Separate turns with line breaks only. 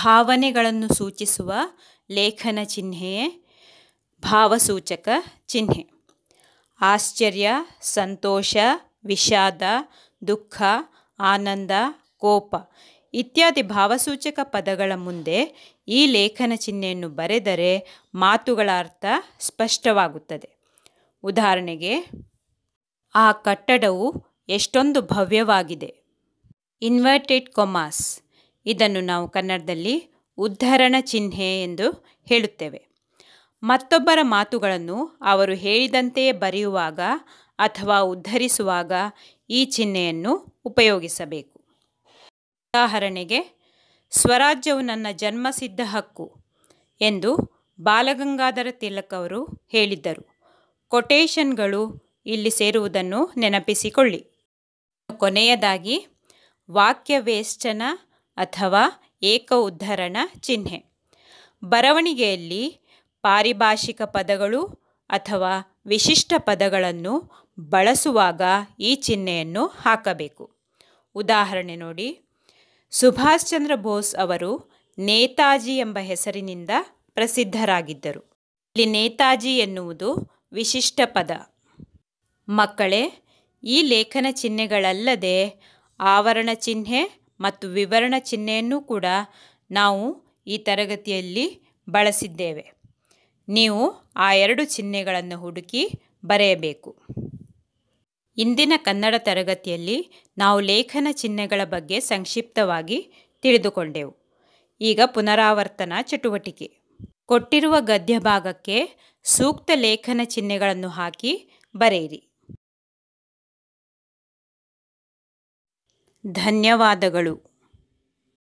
ಭಾವನೆಗಳನ್ನು ಸೂಚಿಸುವ ಲೇಖನ ಚಿಹ್ನೆಯೇ ಭಾವಸೂಚಕ ಚಿಹ್ನೆ ಆಶ್ಚರ್ಯ ಸಂತೋಷ ವಿಷಾದ ದುಃಖ ಆನಂದ ಕೋಪ ಇತ್ಯಾದಿ ಭಾವಸೂಚಕ ಪದಗಳ ಮುಂದೆ ಈ ಲೇಖನ ಚಿಹ್ನೆಯನ್ನು ಬರೆದರೆ ಮಾತುಗಳ ಅರ್ಥ ಸ್ಪಷ್ಟವಾಗುತ್ತದೆ ಉದಾಹರಣೆಗೆ ಆ ಕಟ್ಟಡವು ಎಷ್ಟೊಂದು ಭವ್ಯವಾಗಿದೆ ಇನ್ವರ್ಟೆಡ್ ಕೊಮಾಸ್ ಇದನ್ನು ನಾವು ಕನ್ನಡದಲ್ಲಿ ಉದ್ಧರಣ ಚಿಹ್ನೆ ಎಂದು ಹೇಳುತ್ತೇವೆ ಮತ್ತೊಬ್ಬರ ಮಾತುಗಳನ್ನು ಅವರು ಹೇಳಿದಂತೆಯೇ ಬರೆಯುವಾಗ ಅಥವಾ ಉದ್ಧರಿಸುವಾಗ ಈ ಚಿಹ್ನೆಯನ್ನು ಉಪಯೋಗಿಸಬೇಕು ಉದಾಹರಣೆಗೆ ಸ್ವರಾಜ್ಯವು ನನ್ನ ಜನ್ಮಸಿದ್ಧ ಹಕ್ಕು ಎಂದು ಬಾಲಗಂಗಾಧರ ತಿಲಕ್ ಅವರು ಹೇಳಿದ್ದರು ಕೊಟೇಶನ್ಗಳು ಇಲ್ಲಿ ಸೇರುವುದನ್ನು ನೆನಪಿಸಿಕೊಳ್ಳಿ ಕೊನೆಯದಾಗಿ ವಾಕ್ಯವೇಷ್ಟನ ಅಥವಾ ಏಕ ಉದ್ಧರಣ ಚಿಹ್ನೆ ಬರವಣಿಗೆಯಲ್ಲಿ ಪಾರಿಭಾಷಿಕ ಪದಗಳು ಅಥವಾ ವಿಶಿಷ್ಟ ಪದಗಳನ್ನು ಬಳಸುವಾಗ ಈ ಚಿಹ್ನೆಯನ್ನು ಹಾಕಬೇಕು ಉದಾಹರಣೆ ನೋಡಿ ಸುಭಾಷ್ ಚಂದ್ರ ಬೋಸ್ ಅವರು ನೇತಾಜಿ ಎಂಬ ಹೆಸರಿನಿಂದ ಪ್ರಸಿದ್ಧರಾಗಿದ್ದರು ಇಲ್ಲಿ ನೇತಾಜಿ ಎನ್ನುವುದು ವಿಶಿಷ್ಟ ಪದ ಮಕ್ಕಳೇ ಈ ಲೇಖನ ಚಿಹ್ನೆಗಳಲ್ಲದೆ ಆವರಣ ಚಿಹ್ನೆ ಮತ್ತು ವಿವರಣ ಚಿಹ್ನೆಯನ್ನು ಕೂಡ ನಾವು ಈ ತರಗತಿಯಲ್ಲಿ ಬಳಸಿದ್ದೇವೆ ನೀವು ಆ ಎರಡು ಚಿಹ್ನೆಗಳನ್ನು ಹುಡುಕಿ ಬರೆಯಬೇಕು ಇಂದಿನ ಕನ್ನಡ ತರಗತಿಯಲ್ಲಿ ನಾವು ಲೇಖನ ಚಿಹ್ನೆಗಳ ಬಗ್ಗೆ ಸಂಕ್ಷಿಪ್ತವಾಗಿ ತಿಳಿದುಕೊಂಡೆವು ಈಗ ಪುನರಾವರ್ತನಾ ಚಟುವಟಿಕೆ ಕೊಟ್ಟಿರುವ ಗದ್ಯ ಭಾಗಕ್ಕೆ ಸೂಕ್ತ ಲೇಖನ ಚಿಹ್ನೆಗಳನ್ನು ಹಾಕಿ ಬರೆಯಿರಿ ಧನ್ಯವಾದಗಳು